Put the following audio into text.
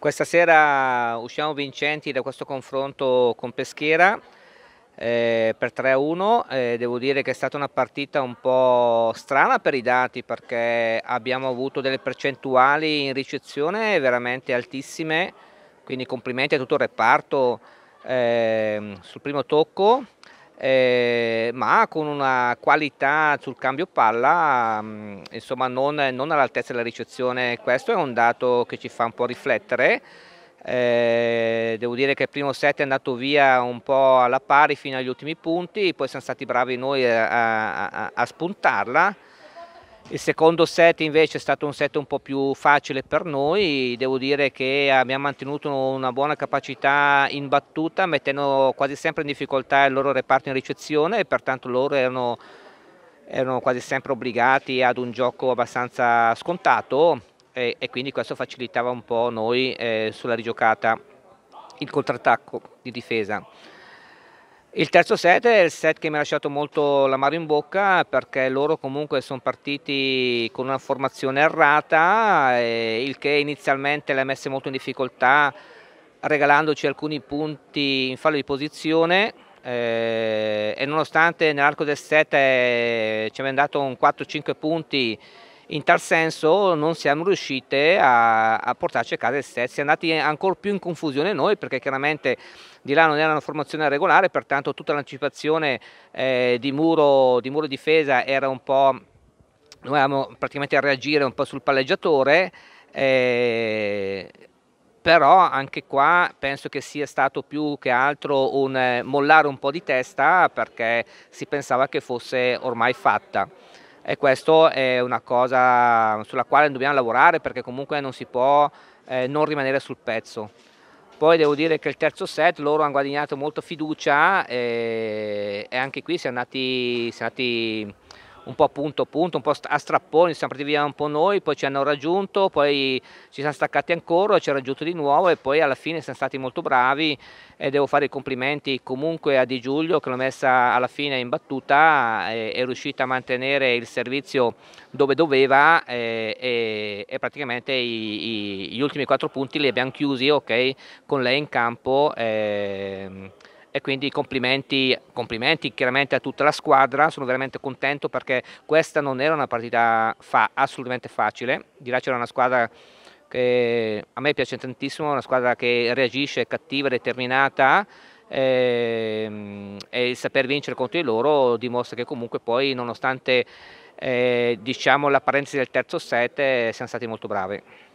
Questa sera usciamo vincenti da questo confronto con Peschiera eh, per 3-1. Eh, devo dire che è stata una partita un po' strana per i dati perché abbiamo avuto delle percentuali in ricezione veramente altissime, quindi complimenti a tutto il reparto eh, sul primo tocco eh, ma con una qualità sul cambio palla mm, insomma non, non all'altezza della ricezione. Questo è un dato che ci fa un po' riflettere. Eh, devo dire che il primo set è andato via un po' alla pari fino agli ultimi punti, poi siamo stati bravi noi a, a, a spuntarla. Il secondo set invece è stato un set un po' più facile per noi, devo dire che eh, abbiamo mantenuto una buona capacità in battuta mettendo quasi sempre in difficoltà il loro reparto in ricezione e pertanto loro erano, erano quasi sempre obbligati ad un gioco abbastanza scontato e, e quindi questo facilitava un po' noi eh, sulla rigiocata il contrattacco di difesa. Il terzo set è il set che mi ha lasciato molto l'amaro in bocca perché loro comunque sono partiti con una formazione errata, il che inizialmente le ha messe molto in difficoltà regalandoci alcuni punti in fallo di posizione eh, e nonostante nell'arco del set eh, ci abbiamo dato un 4-5 punti in tal senso non siamo riuscite a, a portarci a casa il set, siamo andati ancora più in confusione noi perché chiaramente di là non era una formazione regolare, pertanto tutta l'anticipazione eh, di, muro, di muro difesa era un po', dovevamo praticamente a reagire un po' sul palleggiatore, eh, però anche qua penso che sia stato più che altro un eh, mollare un po' di testa perché si pensava che fosse ormai fatta e questo è una cosa sulla quale dobbiamo lavorare perché comunque non si può eh, non rimanere sul pezzo. Poi devo dire che il terzo set loro hanno guadagnato molto fiducia e, eh, e anche qui si andati, si è andati un po' punto a punto, un po' a strapponi, siamo partiti via un po' noi, poi ci hanno raggiunto, poi ci siamo staccati ancora, ci hanno raggiunto di nuovo e poi alla fine siamo stati molto bravi e devo fare i complimenti comunque a Di Giulio che l'ho messa alla fine in battuta, è, eh, è riuscita a mantenere il servizio dove doveva e, eh, e, e praticamente i, i, gli ultimi quattro punti li abbiamo chiusi okay, con lei in campo. E, ehm, e quindi complimenti, complimenti chiaramente a tutta la squadra, sono veramente contento perché questa non era una partita fa, assolutamente facile, di là c'era una squadra che a me piace tantissimo, una squadra che reagisce, è cattiva, determinata e, ehm, e il saper vincere contro di loro dimostra che comunque poi nonostante eh, diciamo, l'apparenza del terzo set eh, siamo stati molto bravi.